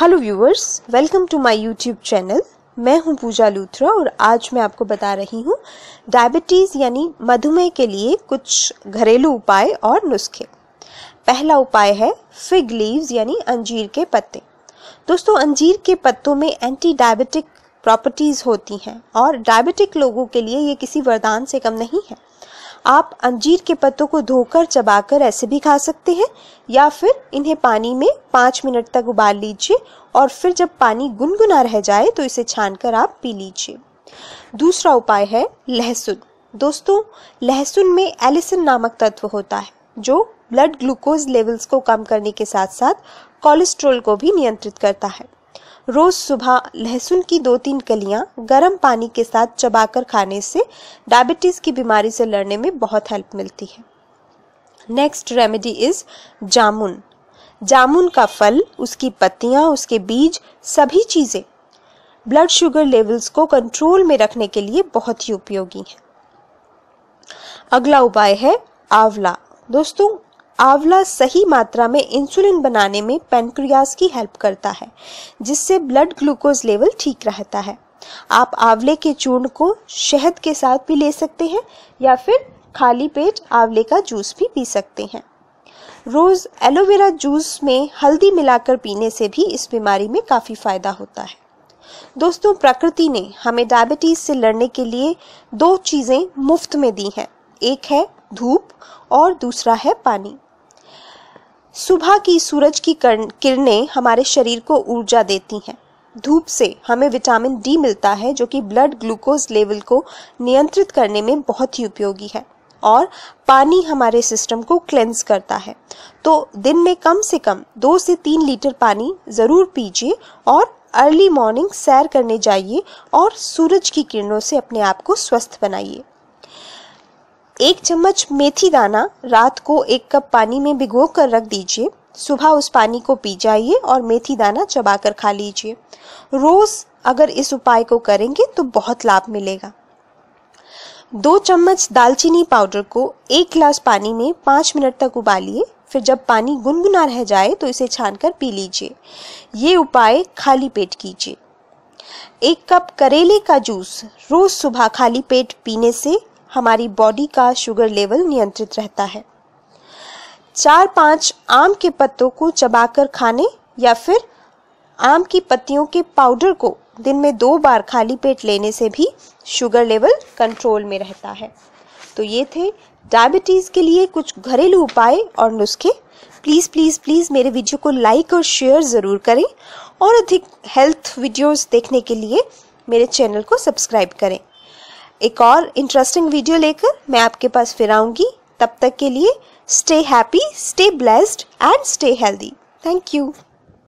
hello viewers welcome to my YouTube channel मैं हूं पूजा लूथरा और आज मैं आपको बता रही हूं डायबिटीज़ यानी मधुमेह के लिए कुछ घरेलू उपाय और नुस्खे पहला उपाय है फिग लीव्स यानी अंजीर के पत्ते दोस्तों अंजीर के पत्तों में एंटी डायबिटिक प्रॉपर्टीज़ होती हैं और डायबिटिक लोगों के लिए ये किसी वरदान से कम नहीं है आप अंजीर के पत्तों को धोकर चबाकर ऐसे भी खा सकते हैं या फिर इन्हें पानी में पाँच मिनट तक उबाल लीजिए और फिर जब पानी गुनगुना रह जाए तो इसे छानकर आप पी लीजिए दूसरा उपाय है लहसुन दोस्तों लहसुन में एलिसन नामक तत्व होता है जो ब्लड ग्लूकोज लेवल्स को कम करने के साथ साथ कोलेस्ट्रोल को भी नियंत्रित करता है रोज सुबह लहसुन की दो तीन कलियां गर्म पानी के साथ चबाकर खाने से डायबिटीज की बीमारी से लड़ने में बहुत हेल्प मिलती है नेक्स्ट रेमेडी इज जामुन जामुन का फल उसकी पत्तियां उसके बीज सभी चीजें ब्लड शुगर लेवल्स को कंट्रोल में रखने के लिए बहुत ही उपयोगी है अगला उपाय है आंवला दोस्तों आंवला सही मात्रा में इंसुलिन बनाने में पेनक्रियाज की हेल्प करता है जिससे ब्लड ग्लूकोज लेवल ठीक रहता है आप आंवले के चूर्ण को शहद के साथ भी ले सकते हैं या फिर खाली पेट आंवले का जूस भी पी सकते हैं रोज एलोवेरा जूस में हल्दी मिलाकर पीने से भी इस बीमारी में काफ़ी फायदा होता है दोस्तों प्रकृति ने हमें डायबिटीज से लड़ने के लिए दो चीज़ें मुफ्त में दी हैं एक है धूप और दूसरा है पानी सुबह की सूरज की किरणें हमारे शरीर को ऊर्जा देती हैं धूप से हमें विटामिन डी मिलता है जो कि ब्लड ग्लूकोज लेवल को नियंत्रित करने में बहुत ही उपयोगी है और पानी हमारे सिस्टम को क्लेंस करता है तो दिन में कम से कम दो से तीन लीटर पानी ज़रूर पीजिए और अर्ली मॉर्निंग सैर करने जाइए और सूरज की किरणों से अपने आप को स्वस्थ बनाइए एक चम्मच मेथी दाना रात को एक कप पानी में भिगो कर रख दीजिए सुबह उस पानी को पी जाइए और मेथी दाना चबाकर खा लीजिए रोज अगर इस उपाय को करेंगे तो बहुत लाभ मिलेगा दो चम्मच दालचीनी पाउडर को एक गिलास पानी में पाँच मिनट तक उबालिए फिर जब पानी गुनगुना रह जाए तो इसे छान कर पी लीजिए ये उपाय खाली पेट कीजिए एक कप करेले का जूस रोज सुबह खाली पेट पीने से हमारी बॉडी का शुगर लेवल नियंत्रित रहता है चार पांच आम के पत्तों को चबाकर खाने या फिर आम की पत्तियों के पाउडर को दिन में दो बार खाली पेट लेने से भी शुगर लेवल कंट्रोल में रहता है तो ये थे डायबिटीज़ के लिए कुछ घरेलू उपाय और नुस्खे प्लीज़ प्लीज़ प्लीज़ मेरे वीडियो को लाइक और शेयर ज़रूर करें और अधिक हेल्थ वीडियोस देखने के लिए मेरे चैनल को सब्सक्राइब करें एक और इंटरेस्टिंग वीडियो लेकर मैं आपके पास फिर आऊंगी तब तक के लिए stay happy stay blessed and stay healthy thank you